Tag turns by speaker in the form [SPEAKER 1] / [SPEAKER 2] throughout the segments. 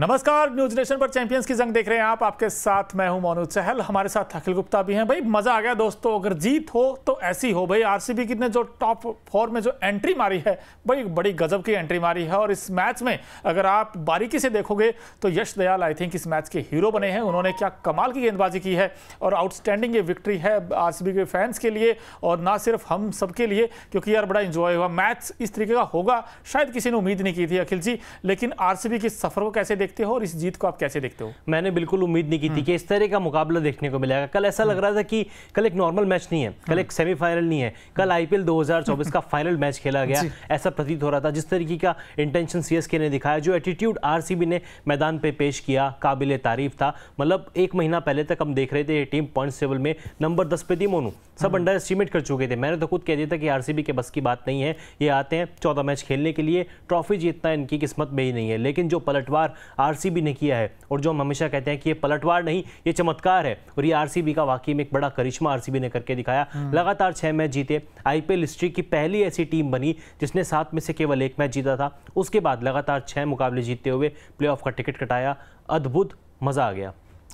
[SPEAKER 1] नमस्कार news nation पर champions की जंग देख रहे हैं आप आपके साथ मैं हूं मनोज चहल हमारे साथ अखिल गुप्ता भी हैं भाई मजा आ गया दोस्तों अगर जीत हो तो ऐसी हो भाई आरसीबी की कितने जो टॉप फोर में जो एंट्री मारी है भाई बड़ी गजब की एंट्री मारी है और इस मैच में अगर आप बारीकी से देखोगे तो यश दयाल आई थिंक इस मैच के हीरो बने हैं उन्होंने क्या कमाल की गेंदबाजी की है और आउटस्टैंडिंग ये विक्ट्री है आर के फैंस के लिए और ना सिर्फ हम सबके लिए क्योंकि यार बड़ा इंजॉय हुआ मैच इस तरीके का होगा शायद किसी ने उम्मीद नहीं की थी अखिल जी लेकिन आर के सफर को
[SPEAKER 2] कैसे देख देखते हो और इस जीत को आप कैसे देखते हो मैंने बिल्कुल उम्मीद नहीं की थी हम्म। कि इस तरह का मुकाबला देखने को मिलेगा कल ऐसा लग रहा था कि कल एक नॉर्मल मैच नहीं है कल एक सेमीफाइनल हम्म। नहीं है कल आईपीएल हम्म। 2024 का फाइनल मैच खेला गया ऐसा प्रतीत हो रहा था जिस तरीके का इंटेंशन सी ने दिखाया जो एटीट्यूड आर ने मैदान पर पेश किया काबिल तारीफ था मतलब एक महीना पहले तक हम देख रहे थे टीम पॉइंट टेबल में नंबर दस पे थी मोनू सब अंडर एस्टिमेट कर चुके थे मैंने तो खुद कह दिया था कि आर के बस की बात नहीं है ये आते हैं चौदह मैच खेलने के लिए ट्रॉफी जीतना इनकी किस्मत में ही नहीं है लेकिन जो पलटवार आरसीबी ने किया है और जो हम हमेशा कहते हैं कि ये पलटवार नहीं ये चमत्कार है और ये आरसीबी का वाकई में एक बड़ा करिश्मा आरसीबी ने करके दिखाया हम्म। लगातार छः मैच जीते आईपीएल हिस्ट्री की पहली ऐसी टीम बनी जिसने सात में से केवल एक मैच जीता था उसके बाद लगातार छः मुकाबले जीतते हुए प्ले का टिकट कटाया अद्भुत मज़ा आ गया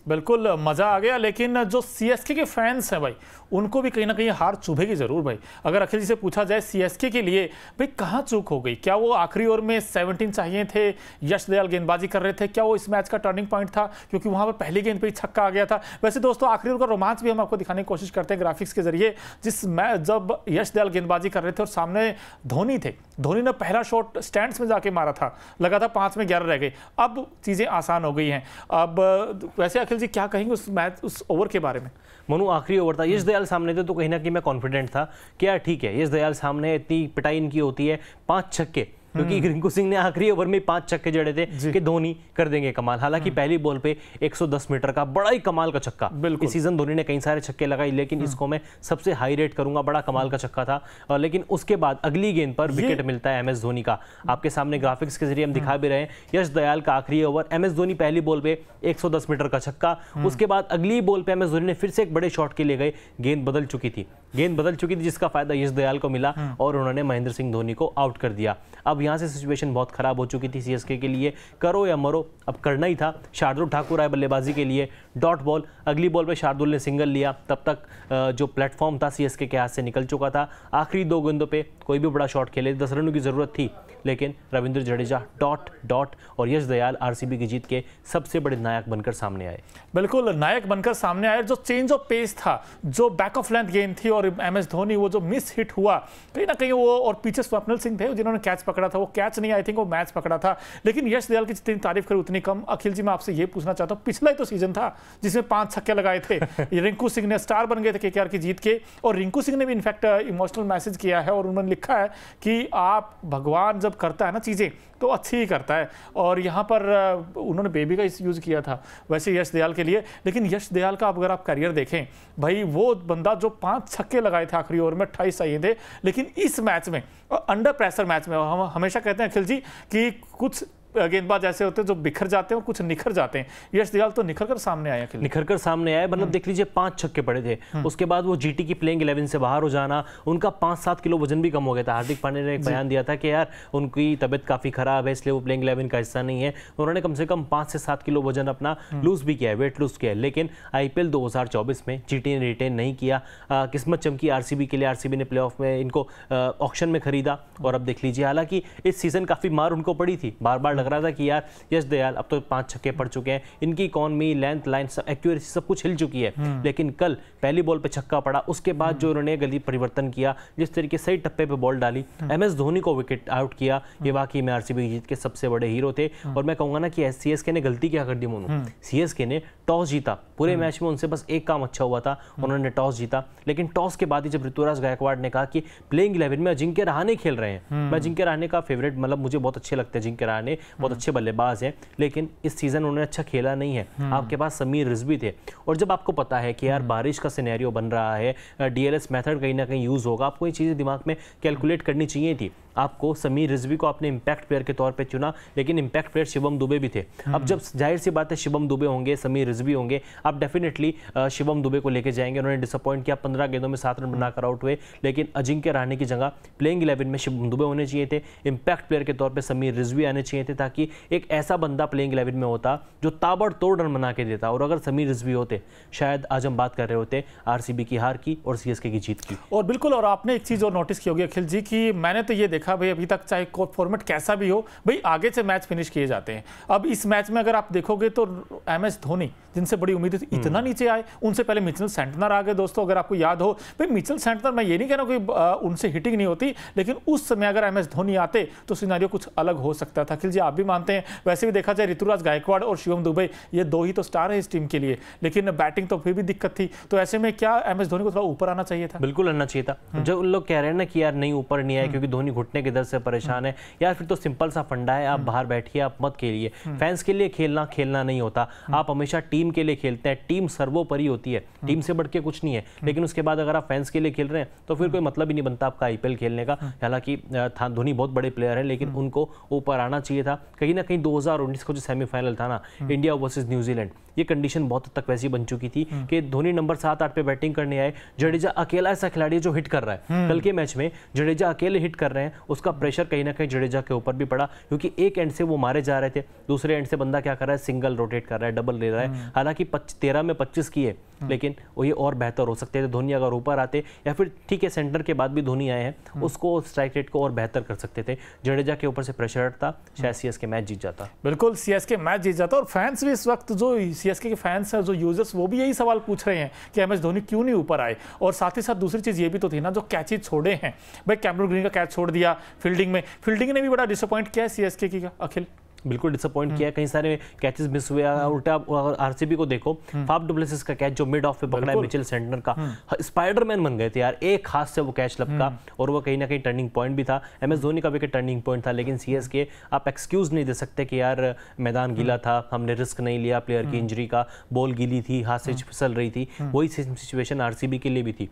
[SPEAKER 1] बिल्कुल मज़ा आ गया लेकिन जो सी के फैंस हैं भाई उनको भी कहीं ना कहीं हार चुभेगी ज़रूर भाई अगर अखिल जी से पूछा जाए सी के लिए भाई कहाँ चूक हो गई क्या वो आखिरी ओवर में सेवनटीन चाहिए थे यश दयाल गेंदबाजी कर रहे थे क्या वो इस मैच का टर्निंग पॉइंट था क्योंकि वहाँ पर पहली गेंद पर ही छक्का आ गया था वैसे दोस्तों आखिरी ओवर का रोमांच भी हम आपको दिखाने की कोशिश करते हैं ग्राफिक्स के जरिए जिस मैच जब यश दयाल गेंदबाजी कर रहे थे और सामने धोनी थे धोनी ने पहला शॉट स्टैंड्स में जाके मारा था लगा था पाँच में ग्यारह रह गए अब
[SPEAKER 2] चीज़ें आसान हो गई हैं अब वैसे अखिल जी क्या कहेंगे उस मैच उस ओवर के बारे में मनु आखिरी ओवर था यश दयाल सामने थे तो कहीं ना कहीं मैं कॉन्फिडेंट था कि यार ठीक है यश दयाल सामने इतनी पिटाई इनकी होती है पाँच छक्के क्योंकि हम्म। रिंकू सिंह ने आखिरी ओवर में पांच छक्के जड़े थे कि धोनी कर देंगे कमाल हालांकि हम्म। पहली बॉल पे 110 मीटर का बड़ा ही कमाल का छक्का इस सीजन धोनी ने कई सारे छक्के लगाए लेकिन हम्म। इसको मैं सबसे हाई रेट करूंगा बड़ा कमाल का छक्का था और लेकिन उसके बाद अगली गेंद पर विकेट मिलता है एम एस धोनी का आपके सामने ग्राफिक्स के जरिए हम दिखा हाँ। भी रहे हैं यश दयाल का आखिरी ओवर एम एस धोनी पहली बॉल पे एक मीटर का छक्का उसके बाद अगली बॉल पे एम एस धोनी ने फिर से एक बड़े शॉट के लिए गए गेंद बदल चुकी थी गेंद बदल चुकी थी जिसका फायदा यश दयाल को मिला हाँ। और उन्होंने महेंद्र सिंह धोनी को आउट कर दिया अब यहाँ से सिचुएशन बहुत खराब हो चुकी थी सीएसके के लिए करो या मरो अब करना ही था शार्दुल ठाकुर आए बल्लेबाजी के लिए डॉट बॉल अगली बॉल पर शार्दुल ने सिंगल लिया तब तक जो प्लेटफॉर्म था सी के हाथ से निकल चुका था आखिरी दो गेंदों पे कोई भी बड़ा शॉट खेले दस रनों की ज़रूरत थी लेकिन रविंद्र जडेजा डॉट डॉट और यश दयाल आरसीबी की जीत के सबसे बड़े नायक बनकर सामने आए बिल्कुल नायक बनकर सामने आए जो चेंज ऑफ
[SPEAKER 1] पेस था जो बैक ऑफ लेंथ गेंद थी और एम एस धोनी वो जो मिस हिट हुआ कहीं ना कहीं वो और पीछे स्वप्नल सिंह थे जिन्होंने कैच पकड़ा था वो कैच नहीं आई थिंक वो मैच पकड़ा था लेकिन यश दयाल की जितनी तारीफ करें उतनी कम अखिल जी मैं आपसे ये पूछना चाहता हूँ पिछला ही तो सीजन था जिसमें पांच छक्के लगाए थे रिंकू सिंह ने स्टार बन गए थे केकेआर की जीत के और रिंकू सिंह ने भी इनफैक्ट इमोशनल मैसेज किया है और उन्होंने लिखा है कि आप भगवान जब करता है ना चीज़ें तो अच्छी ही करता है और यहाँ पर उन्होंने बेबी का यूज़ किया था वैसे यश दयाल के लिए लेकिन यश दयाल का अगर आप करियर देखें भाई वो बंदा जो पांच छक्के लगाए थे आखिरी ओवर में अट्ठाईस चाहिए थे लेकिन इस मैच में अंडर प्रेशर मैच में हम हमेशा कहते हैं अखिल जी कि कुछ गेंदबाज ऐसे होते हैं जो बिखर
[SPEAKER 2] जाते हैं और कुछ निखर जाते हैं यश दियाल तो निखर कर सामने आए निखर कर सामने आए मतलब हम्म। देख लीजिए पांच छक्के पड़े थे हम्म। उसके बाद वो जीटी की प्लेइंग इलेवन से बाहर हो जाना उनका पांच सात किलो वजन भी कम हो गया था हार्दिक पांडे ने एक बयान दिया था कि यार उनकी तबियत काफी खराब है इसलिए वो प्लेइंग इलेवन का हिस्सा नहीं है उन्होंने कम से कम पांच से सात किलो वजन अपना लूज हम्म। भी किया है वेट लूज किया है लेकिन आईपीएल दो में जीटी ने रिटेन नहीं किया किस्मत चमकी आरसीबी के लिए आरसीबी ने प्ले में इनको ऑप्शन में खरीदा और अब देख लीजिए हालांकि इस सीजन काफी मार उनको पड़ी थी बार बार लग रहा था कि यार यश दयाल अब तो पांच छक्के पड़ चुके हैं इनकी इकॉनमी लेंथ लाइन सब एक्यूरेसी सब कुछ हिल चुकी है हम्म। लेकिन कल पहली बॉल पर छक्का पड़ा उसके बाद जो हम्म। उन्होंने गली परिवर्तन किया जिस तरीके सही टप्पे पर बॉल डाली एम हम्म। एस धोनी को विकेट आउट किया ये वाकई में आर जीत के सबसे बड़े हीरो थे और मैं कहूँगा ना कि सी ने गलती क्या कर दी मोनू सी एस ने टॉस जीता पूरे मैच में उनसे बस एक काम अच्छा हुआ था उन्होंने टॉस जीता लेकिन टॉस के बाद ही जब ऋतुराज गायकवाड़ ने कहा कि प्लेइंग इलेवन में अजिंक्य रहाने खेल रहे हैं मैं अजिंक्य रहाने का फेवरेट मतलब मुझे बहुत अच्छे लगते हैं अजिंक्य रहाने बहुत हम्म। अच्छे बल्लेबाज हैं लेकिन इस सीज़न उन्होंने अच्छा खेला नहीं है हम्म। आपके पास समीर रिजवी थे और जब आपको पता है कि यार हम्म। बारिश का सिनेरियो बन रहा है डीएलएस मेथड कहीं ना कहीं यूज़ होगा आपको ये चीज़ें दिमाग में कैलकुलेट करनी चाहिए थी आपको समीर रिजवी को आपने इम्पैक्ट प्लेयर के तौर पे चुना लेकिन इम्पैक्ट प्लेयर शिवम दुबे भी थे अब हम्म। जब जाहिर सी बात है शिवम दुबे होंगे समीर रिजवी होंगे आप डेफिनेटली शिवम दुबे को लेके जाएंगे उन्होंने डिसअपॉइंट किया पंद्रह गेंदों में सात रन हम्म। बनाकर आउट हुए लेकिन अजिंक्य रहने की जगह प्लेइंग इलेवन में शिवम दुबे होने चाहिए थे इम्पैक्ट प्लेयर के तौर पर समीर रिजवी आने चाहिए थे ताकि एक ऐसा बंदा प्लेइंग इलेवन में होता जो ताबड़तोड़ रन बना के देता और अगर समीर रिजवी होते शायद आज हम बात कर रहे होते आरसीबी की हार की और सीएसके की जीत की और
[SPEAKER 1] बिल्कुल और आपने एक चीज़ और नोटिस की होगी अखिल जी की मैंने तो ये देखा देखा भाई अभी तक चाहे फॉर्मेट कैसा भी हो भाई आगे से मैच फिनिश किए जाते हैं अब इस मैच में अगर आप देखोगे तो एम एस धोनी जिनसे बड़ी उम्मीद थी इतना हम्म। नीचे आए उनसे पहले मिचल सेंटनर आ गए दोस्तों अगर आपको याद हो भाई मिचल सेंटनर मैं ये नहीं कह रहा हूँ कि उनसे हिटिंग नहीं होती लेकिन उस समय अगर एम एस धोनी आते तो सिनारियो कुछ अलग हो सकता था अखिल जी आप भी मानते हैं वैसे भी देखा जाए ऋतुराज गायकवाड़ और शिवम दुबई ये दो ही तो स्टार है इस टीम के लिए लेकिन बैटिंग तो फिर भी दिक्कत थी तो ऐसे
[SPEAKER 2] में क्या एम एस धोनी को थोड़ा ऊपर आना चाहिए था बिल्कुल आना चाहिए था हम्म। जो लोग कह रहे हैं ना कि यार नहीं ऊपर नहीं आया हम्म। क्योंकि धोनी घुट घुटने के दर्द से परेशान है यार फिर तो सिंपल सा फंडा है आप बाहर बैठिए आप मत खेलिए फैंस के लिए खेलना खेलना नहीं होता आप हमेशा टीम के लिए खेलते हैं टीम सर्वोपरि होती है टीम से बढ़ के कुछ नहीं है लेकिन उसके बाद अगर आप फैंस के लिए खेल रहे हैं तो फिर कोई मतलब ही नहीं बनता आपका आईपीएल खेलने का हालांकि धोनी बहुत बड़े प्लेयर हैं लेकिन उनको ऊपर आना चाहिए था कहीं ना कहीं दो को जो सेमीफाइनल था ना इंडिया वर्सेज न्यूजीलैंड ये कंडीशन बहुत तक वैसी बन चुकी थी हम्म। कि धोनी नंबर सात आठ पे बैटिंग करने आए जडेजा अकेला ऐसा खिलाड़ी जो हिट कर रहा है हम्म। कल के मैच में जडेजा अकेले हिट कर रहे हैं उसका प्रेशर कहीं ना कहीं जडेजा के ऊपर भी पड़ा क्योंकि एक एंड से वो मारे जा रहे थे दूसरे एंड से बंदा क्या कर रहा है सिंगल रोटेट कर रहा है डबल ले रहा है हम्म। हालांकि तेरह में पच्चीस की है हाँ। लेकिन वो ये और बेहतर हो सकते थे धोनी अगर ऊपर आते या फिर ठीक है सेंटर के बाद भी धोनी आए हैं हाँ। उसको स्ट्राइक रेट को और बेहतर कर सकते थे जडेजा के ऊपर से प्रेशर हटता हाँ। शायद सी के मैच जीत जाता बिल्कुल
[SPEAKER 1] सी के मैच जीत जाता और फैंस भी इस वक्त जो सी के फैंस हैं जो यूजर्स वो भी यही सवाल पूछ रहे हैं कि एम धोनी क्यों नहीं ऊपर आए और साथ ही साथ दूसरी चीज़ ये भी तो थी ना जो कैचेज छोड़े हैं भाई कैमरू ग्रीन का कैच छोड़ दिया
[SPEAKER 2] फील्डिंग में फील्डिंग ने भी बड़ा डिसअपॉइंट किया है सी की अखिल बिल्कुल डिसअपॉइंट हम्म। किया कई सारे कैचेस मिस हुए हम्म। उल्टा और आरसीबी को देखो हम्म। फाफ डुप्लेसिस का कैच जो मिड ऑफ पे पकड़ा है मिचेल सेंटनर का स्पाइडरमैन बन गए थे यार एक हाथ से वो कैच लपका और वो कहीं ना कहीं टर्निंग पॉइंट भी था एम एस धोनी का भी टर्निंग पॉइंट था लेकिन सी एस के आप एक्सक्यूज नहीं दे सकते कि यार मैदान गीला था हमने रिस्क नहीं लिया प्लेयर की इंजरी का बॉल गीली थी हाथ से फिसल रही थी वही आर सिचुएशन बी के लिए भी थी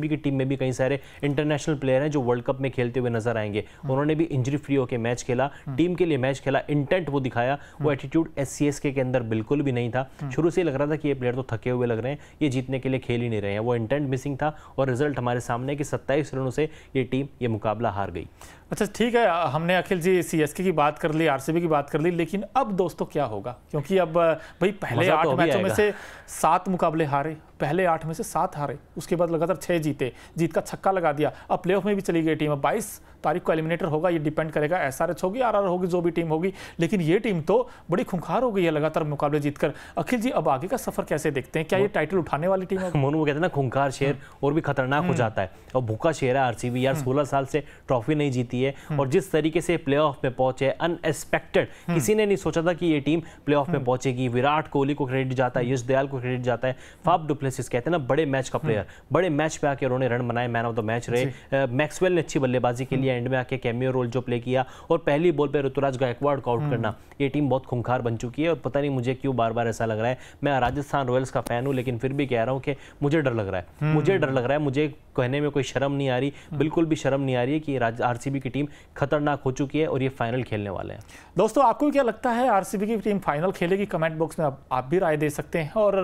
[SPEAKER 2] बी की टीम में भी कई सारे इंटरनेशनल प्लेयर हैं जो वर्ल्ड कप में खेलते हुए नजर आएंगे उन्होंने भी इंजरी फ्री होकर मैच खेला टीम के लिए मैच खेला इंटेंट वो दिखाया वो एटीट्यूड हम्म। एस के अंदर बिल्कुल भी नहीं था हम्म। शुरू से लग रहा था कि ये प्लेयर तो थके हुए लग रहे हैं ये जीतने के लिए खेल ही नहीं रहे हैं वो इंटेंट मिसिंग था और रिजल्ट हमारे सामने कि सत्ताईस रनों से ये टीम ये मुकाबला हार गई अच्छा ठीक है हमने अखिल जी सीएसके की बात कर ली आरसीबी की बात कर ली लेकिन अब दोस्तों क्या
[SPEAKER 1] होगा क्योंकि अब भाई पहले तो आठ तो मैचों में से सात मुकाबले हारे पहले आठ में से सात हारे उसके बाद लगातार छह जीते जीत का छक्का लगा दिया अब प्लेऑफ में भी चली गई टीम अब बाईस तारीख को एलिमिनेटर होगा ये डिपेंड करेगा एस आर एच होगी आर आर होगी जो भी टीम होगी लेकिन ये टीम तो बड़ी खुंखार
[SPEAKER 2] हो गई है लगातार मुकाबले जीतकर अखिल जी अब आगे का सफर कैसे देखते हैं क्या ये टाइटल उठाने वाली टीम है मोनू वो कहते हैं ना खुंखार शेर हाँ। और भी खतरनाक हो हम्म। जाता है और भूखा शेर है आरसीबी यार हाँ। सोलह साल से ट्रॉफी नहीं जीती की है हम्म। और जिस तरीके से प्ले ऑफ में पहुंचे अनएक्सपेक्टेड हम्म। किसी ने नहीं सोचा था कि ये टीम प्ले ऑफ में हम्म। पहुंचेगी विराट कोहली को क्रेडिट जाता है यश दयाल को क्रेडिट जाता है फाफ डुप्लेसिस कहते हैं ना बड़े मैच का प्लेयर बड़े मैच पे आके उन्होंने रन बनाए मैन ऑफ द मैच रहे मैक्सवेल ने अच्छी बल्लेबाजी के लिए एंड में आके कैमियो रोल जो प्ले किया और पहली बॉल पर ऋतुराज गायकवाड़ को आउट करना ये टीम बहुत खुंखार बन चुकी है और पता नहीं मुझे क्यों बार बार ऐसा लग रहा है मैं राजस्थान रॉयल्स का फैन हूँ लेकिन फिर भी कह रहा हूँ कि मुझे डर लग रहा है मुझे डर लग रहा है मुझे कहने में कोई शर्म नहीं आ रही बिल्कुल भी शर्म नहीं आ रही है कि आरसीबी की की टीम खतरनाक हो चुकी है और ये फाइनल खेलने वाले हैं
[SPEAKER 1] दोस्तों आपको क्या लगता है आरसीबी की टीम फाइनल खेलेगी कमेंट बॉक्स में आप, आप भी राय दे सकते हैं और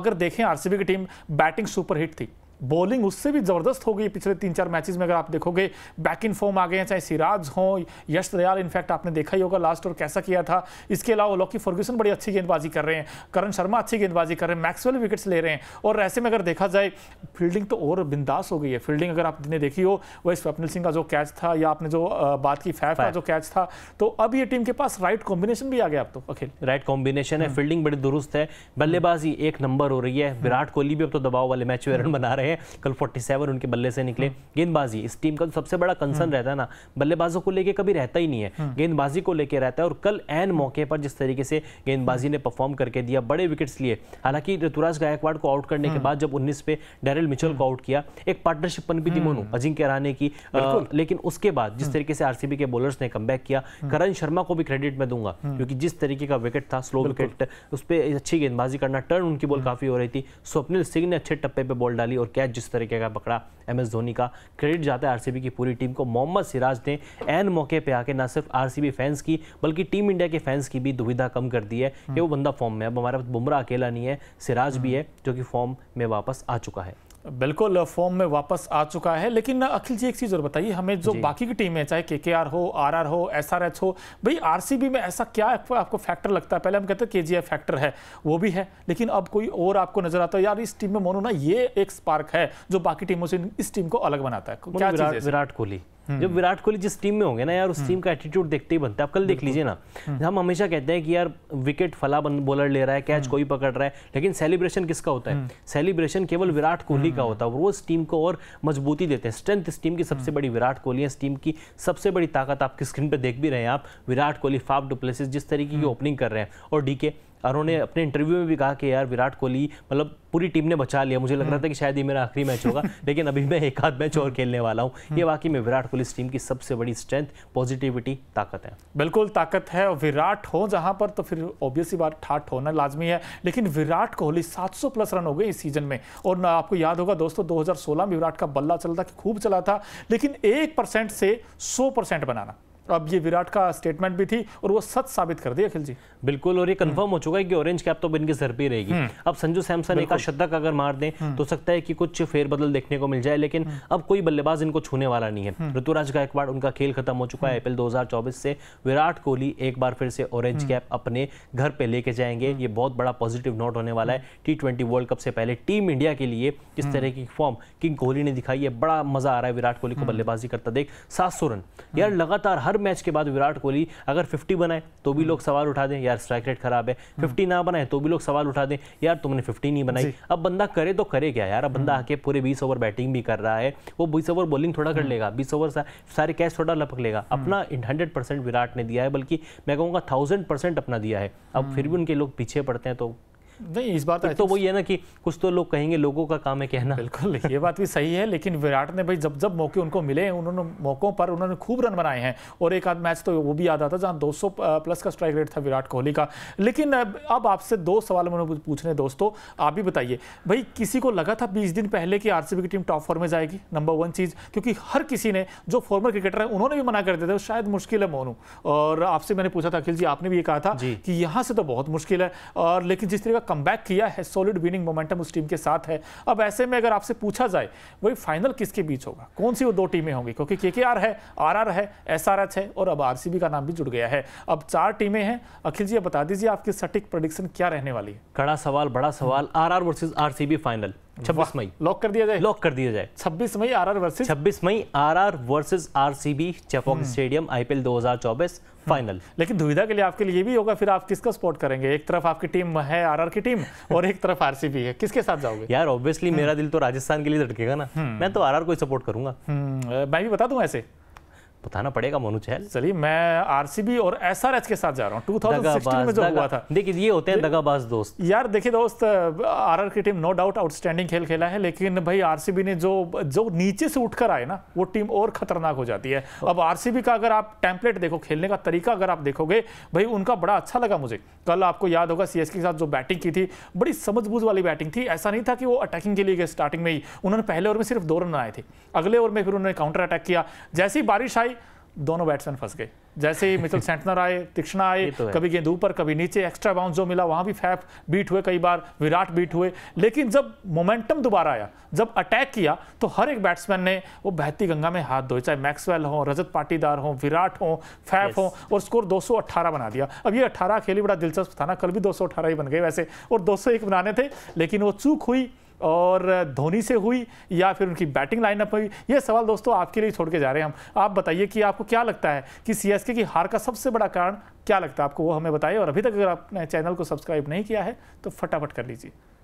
[SPEAKER 1] अगर देखें आरसीबी की टीम बैटिंग सुपरहिट थी बॉलिंग उससे भी ज़बरदस्त हो गई पिछले तीन चार मैचेस में अगर आप देखोगे बैक इन फॉर्म आ गए हैं चाहे सिराज हों यश दयाल इनफैक्ट आपने देखा ही होगा लास्ट और कैसा किया था इसके अलावा लॉकी फर्ग्यूसन बड़ी अच्छी गेंदबाजी कर रहे हैं करण शर्मा अच्छी गेंदबाजी कर रहे हैं मैक्सवेल विकेट्स ले रहे हैं और ऐसे में अगर देखा जाए फील्डिंग तो और बिंदास हो गई है फील्डिंग अगर आपने देखी हो वह स्वप्निल सिंह का जो कैच था या आपने जो बात की फैफ का जो कैच था तो अब ये टीम के पास राइट कॉम्बिनेशन भी आ गया अब तो अखिल
[SPEAKER 2] राइट कॉम्बिनेशन है फील्डिंग हम्म। बड़ी दुरुस्त है बल्लेबाजी एक नंबर हो रही है विराट हम्म। कोहली भी अब तो दबाव वाले मैच में रन बना रहे हैं रहे हैं कल 47 उनके बल्ले से निकले गेंदबाजी इस टीम का तो सबसे बड़ा कंसर्न रहता है ना बल्लेबाजों को लेकर कभी रहता ही नहीं है हम्म। गेंदबाजी को लेकर रहता है और कल एन मौके पर जिस तरीके से गेंदबाजी ने परफॉर्म करके दिया बड़े विकेट्स लिए हालांकि ऋतुराज गायकवाड़ को आउट करने के हम्म। बाद जब उन्नीस पे डेरिल मिचल को आउट किया एक पार्टनरशिप पन भी थी मोनू हम्म। अजिंक्य रहाने की लेकिन उसके बाद जिस तरीके से आरसीबी के बॉलर्स ने कम किया करण शर्मा को भी क्रेडिट में दूंगा क्योंकि जिस तरीके का विकेट था स्लो विकेट उस पर अच्छी गेंदबाजी करना टर्न उनकी बॉल काफी हो रही थी स्वप्निल सिंह ने अच्छे टप्पे पे बॉल डाली और कैच जिस तरीके का पकड़ा एम एस धोनी का क्रेडिट जाता है आरसीबी की पूरी टीम को मोहम्मद सिराज ने एन मौके पर आके ना सिर्फ आरसीबी फैंस की बल्कि टीम इंडिया के फैंस की भी दुविधा कम कर दी है कि वो हम्म। बंदा फॉर्म में अब पास बुमराह अकेला नहीं है सिराज भी हम्म। है जो कि फॉर्म में वापस आ चुका है बिल्कुल फॉर्म में वापस आ चुका है लेकिन अखिल जी एक चीज़ और बताइए हमें जो बाकी की टीम
[SPEAKER 1] है चाहे के के आर हो आर आर हो एस आर एच हो भाई आर सी बी में ऐसा क्या आपको फैक्टर लगता है पहले हम कहते हैं के जी एफ फैक्टर है वो भी है लेकिन अब कोई और आपको नजर आता है यार इस टीम में मोनो ना ये
[SPEAKER 2] एक स्पार्क है जो बाकी टीमों से इस टीम को अलग बनाता है क्या विराट कोहली हम्म। जब विराट कोहली जिस टीम में होंगे ना यार उस टीम हम्म। का एटीट्यूड देखते ही बनता है आप कल देख लीजिए ना हम्म। हम हमेशा कहते हैं कि यार विकेट फला बॉलर ले रहा है कैच कोई पकड़ रहा है लेकिन सेलिब्रेशन किसका होता है सेलिब्रेशन केवल विराट कोहली का होता है वो इस टीम को और मजबूती देते हैं स्ट्रेंथ इस टीम की सबसे बड़ी विराट कोहली है इस टीम की सबसे बड़ी ताकत आपकी स्क्रीन पर देख भी रहे हैं आप विराट कोहली फाफ डुप्लेसिस जिस तरीके की ओपनिंग कर रहे हैं और डीके उन्होंने अपने इंटरव्यू में भी कहा कि यार विराट कोहली मतलब पूरी टीम ने बचा लिया मुझे लग रहा था कि शायद ये मेरा आखिरी मैच होगा लेकिन अभी मैं एक आध मैच और खेलने वाला हूँ ये हम्म। वाकई में विराट कोहली इस टीम की सबसे बड़ी स्ट्रेंथ पॉजिटिविटी ताकत है
[SPEAKER 1] बिल्कुल ताकत है और विराट हो जहाँ पर तो फिर ऑब्वियसली बात ठाठ होना लाजमी है लेकिन विराट कोहली सात प्लस रन हो गए इस सीजन में और आपको याद होगा दोस्तों दो में विराट का बल्ला चलता खूब चला था लेकिन एक परसेंट से सौ
[SPEAKER 2] परसेंट बनाना और अब ये विराट का स्टेटमेंट भी थी और वो सच साबित कर दिया अखिल जी बिल्कुल और ये कंफर्म हो चुका है कि ऑरेंज कैप तो इनके सर पर रहेगी हम्म। अब संजू सैमसन एक शतक अगर मार दें हम्म। तो सकता है कि कुछ फेरबदल देखने को मिल जाए लेकिन हम्म। अब कोई बल्लेबाज इनको छूने वाला नहीं है ऋतुराज गायकवाड़ उनका खेल खत्म हो चुका है आईपीएल दो से विराट कोहली एक बार फिर से ऑरेंज कैप अपने घर पर लेके जाएंगे ये बहुत बड़ा पॉजिटिव नोट होने वाला है टी वर्ल्ड कप से पहले टीम इंडिया के लिए इस तरह की फॉर्म किंग कोहली ने दिखाई है बड़ा मजा आ रहा है विराट कोहली को बल्लेबाजी करता देख सात रन यार लगातार हर मैच के बाद विराट कोहली अगर फिफ्टी बनाए तो भी हम्म। लोग सवाल उठा दें यार स्ट्राइक रेट खराब है फिफ्टी हम्म। ना बनाए तो भी लोग सवाल उठा दें यार तुमने फिफ्टी नहीं बनाई अब बंदा करे तो करे क्या यार अब बंदा हम्म। आके पूरे बीस ओवर बैटिंग भी कर रहा है वो बीस ओवर बॉलिंग थोड़ा कर लेगा बीस ओवर सारे कैच थोड़ा लपक लेगा अपना हंड्रेड परसेंट विराट ने दिया है बल्कि मैं कहूँगा थाउजेंड परसेंट अपना दिया है अब फिर भी उनके लोग पीछे पड़ते हैं तो नहीं इस बात तो, तो वही है ना कि कुछ तो लोग कहेंगे लोगों का काम है कहना बिल्कुल ये बात भी सही है लेकिन विराट ने भाई जब जब मौके उनको मिले उन्होंने मौक़ों पर उन्होंने खूब
[SPEAKER 1] रन बनाए हैं और एक आध मैच तो वो भी याद आता जहाँ 200 प्लस का स्ट्राइक रेट था विराट कोहली का लेकिन अब आपसे दो सवाल मैंने पूछने दोस्तों आप भी बताइए भाई किसी को लगा था बीस दिन पहले कि आर की टीम टॉप फोर में जाएगी नंबर वन चीज़ क्योंकि हर किसी ने जो फॉर्मर क्रिकेटर है उन्होंने भी मना कर दिया था शायद मुश्किल है मोनू और आपसे मैंने पूछा था अखिल जी आपने भी ये कहा था कि यहाँ से तो बहुत मुश्किल है और लेकिन जिस तरह कम किया है सॉलिड विनिंग मोमेंटम उस टीम के साथ है अब ऐसे में अगर आपसे पूछा जाए वही फाइनल किसके बीच होगा कौन सी वो दो टीमें होंगी क्योंकि के के आर है आर आर है एस आर एच है और अब आर का नाम भी जुड़ गया है अब चार टीमें हैं अखिल जी बता दीजिए आपकी सटीक प्रडिक्शन क्या रहने वाली है
[SPEAKER 2] कड़ा सवाल बड़ा सवाल R R versus R final छब्बीस मई लॉक कर दिया जाए लॉक कर दिया जाए छब्बीस मई आर आर वर्सेज छब्बीस मई R R versus R C B Chepauk stadium I P L दो हजार चौबीस फाइनल हम्म। लेकिन दुविधा के लिए आपके लिए भी होगा फिर आप किसका सपोर्ट
[SPEAKER 1] करेंगे एक तरफ आपकी टीम है आरआर की टीम और एक तरफ आरसीबी है किसके साथ जाओगे यार ऑब्वियसली मेरा हम्म। दिल तो राजस्थान के लिए लटकेगा ना हम्म। मैं तो आर को ही सपोर्ट करूंगा मैं भी बता दू ऐसे बताना पड़ेगा मोनू चहल चलिए मैं आरसीबी और एसआरएच के साथ जा रहा हूँ में जो हुआ था
[SPEAKER 2] देखिए ये होते हैं दगाबाज दोस्त
[SPEAKER 1] यार देखिए दोस्त आरआर की टीम नो डाउट आउटस्टैंडिंग खेल खेला है लेकिन भाई आरसीबी ने जो जो नीचे से उठकर आए ना वो टीम और खतरनाक हो जाती है तो- अब आरसीबी का अगर आप टेम्पलेट देखो खेलने का तरीका अगर आप देखोगे भाई उनका बड़ा अच्छा लगा मुझे कल आपको याद होगा सीएसके के साथ जो बैटिंग की थी बड़ी समझबूझ वाली बैटिंग थी ऐसा नहीं था कि वो अटैकिंग के लिए गए स्टार्टिंग में ही उन्होंने पहले ओवर में सिर्फ दो रन आए थे अगले ओवर में फिर उन्होंने काउंटर अटैक किया जैसी बारिश आई दोनों बैट्समैन फंस गए जैसे ही मिचल सेंटनर आए तीक्षणा आए तो कभी गेंद ऊपर कभी नीचे एक्स्ट्रा बाउंस जो मिला वहां भी फैफ बीट हुए कई बार विराट बीट हुए लेकिन जब मोमेंटम दोबारा आया जब अटैक किया तो हर एक बैट्समैन ने वो बहती गंगा में हाथ धोए चाहे मैक्सवेल हो रजत पाटीदार हो विराट हो फैफ हो और स्कोर दो बना दिया अब ये अट्ठारह खेली बड़ा दिलचस्प था ना कल भी दो ही बन गए वैसे और दो बनाने थे लेकिन वो चूक हुई और धोनी से हुई या फिर उनकी बैटिंग लाइनअप हुई ये सवाल दोस्तों आपके लिए छोड़ के जा रहे हैं हम आप बताइए कि आपको क्या लगता है कि सीएसके की हार का सबसे बड़ा कारण क्या लगता है आपको वो हमें बताइए और अभी तक अगर आपने चैनल को सब्सक्राइब नहीं किया है तो फटाफट कर लीजिए